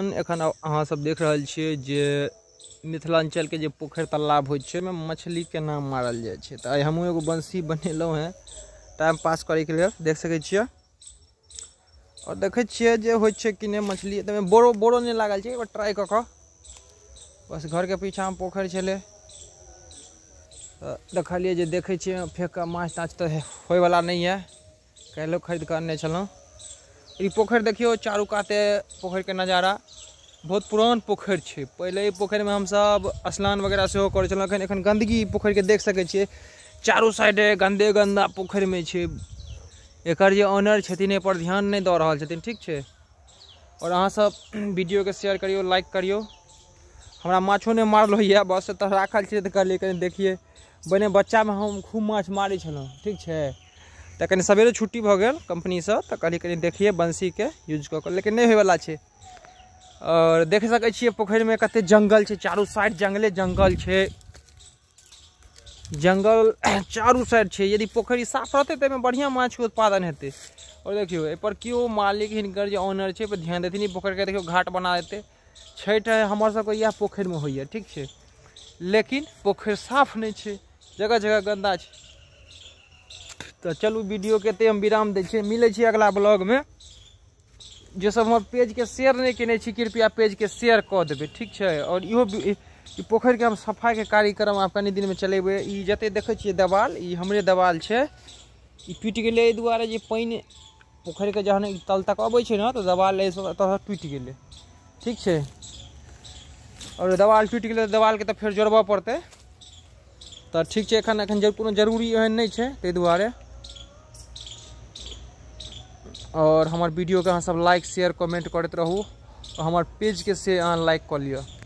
एखन अहाँ सब देख रहल छियै जे के जे पोखरि तालाब होइ छै ओहिमे के नाम मारल जाइ छै तऽ आइ हमहूँ एगो बंसी बनेलहुँ हेँ टाइम पास करैके लेल देख सकै छियै आओर देखै छियै जे होइ छै कि नहि मछली ताहिमे बोरो बोरो नहि लागल छै एकबार ट्राइ कऽ कऽ बस घरके पीछाँमे पोखरि छलै तऽ देखलियै जे देखै छियै फेँक माछ ताछ तऽ होइवला नहि यऽ काल्हिओ खरीद कऽ अनने छलहुँ पोखर पोखरि देखियौ चारू काते के नजारा बहुत पुरान पोखर है पहले पोखर में हम सब स्नान वगैरह से कर छलहुँ एखन एखन देख सकै चारू साइड गंदे गंदा पोखर में एकर एक ऑनर छथिन पर ध्यान नहीं दऽ ठीक है ठीक अहाँ सब वीडियो के शेयर करियो लाइक करियो हमारा माछो नहीं मारल हो बस तो राखल छे तो कहलियै देखिए बने बच्चा में हम खूब माछ मारे ठीक है कहीं सवेरे छुट्टी भग कंपनी से तो कहीं कहीं देखिए के यूज क लेकिन नहीं होइवला है और देख सकते पोखर में कते जंगल है चारू साइड जंगले जंगल है जंगल चारू साइड है यदि पोखर साफ रहते तो बढ़िया माछ के उत्पादन हेतु आओर देखियौ पर क्यों मालिक हिंकर जो ऑनर है पर ध्यान देथिन पोखर के देखियो घाट बना देते छठ हमारे सभके पोखर में होइए ठीक है लेकिन पोखर साफ नहीं है जगह जगह गंदा है तो चलू वीडियो के हम विराम दै मिले अगला ब्लॉग में जो सब सब पेज के शेयर नहीं केने कृपया कृपया के शेयर क दे ठीक है और इो पोखर के हम के कार्यक्रम आप कनि दिन में चलेबे जत देखिए देवाल हमरे देवाल है टूट गए गेलै दुआरे जे पानि पोखरिके जहन तल तक अब ना तो देवाल टूट गए टूटि ठीक है और देवाल टूटि गए देवाल के तऽ फिर जोड़बऽ पड़ते तो ठीक है एखन एखन जरूरी एहन नहीं है ते दुआरे और हमारे वीडियो के अब लाइक शेयर कमेंट करते रहू और तो पेज के से अ लाइक कर लिया